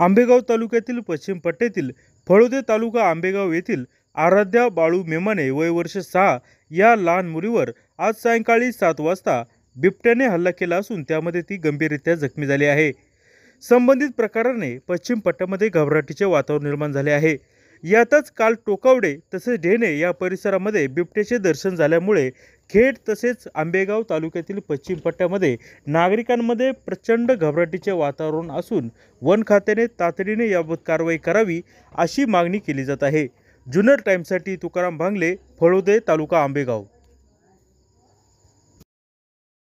आंबेगाव तालुक्यातील पश्चिम पट्ट्यातील फळोदे तालुका आंबेगाव येथील आराध्या बाळू मेमाने वय वर्ष सहा या लहान मुलीवर आज सायंकाळी सात वाजता बिबट्याने हल्ला केला असून त्यामध्ये ती गंभीररित्या जखमी झाली आहे संबंधित प्रकाराने पश्चिम पट्ट्यामध्ये घबराटीचे वातावरण निर्माण झाले आहे यातच काल टोकावडे तसेच ढेणे या परिसरामध्ये बिबट्याचे दर्शन झाल्यामुळे खेड तसेच आंबेगाव तालुक्यातील पश्चिम पट्ट्यामध्ये नागरिकांमध्ये प्रचंड घबराटीचे वातावरण असून वन खात्याने तातडीने याबाबत कारवाई करावी अशी मागणी केली जात आहे जुनर टाईमसाठी तुकाराम भांगले फळोदे तालुका आंबेगाव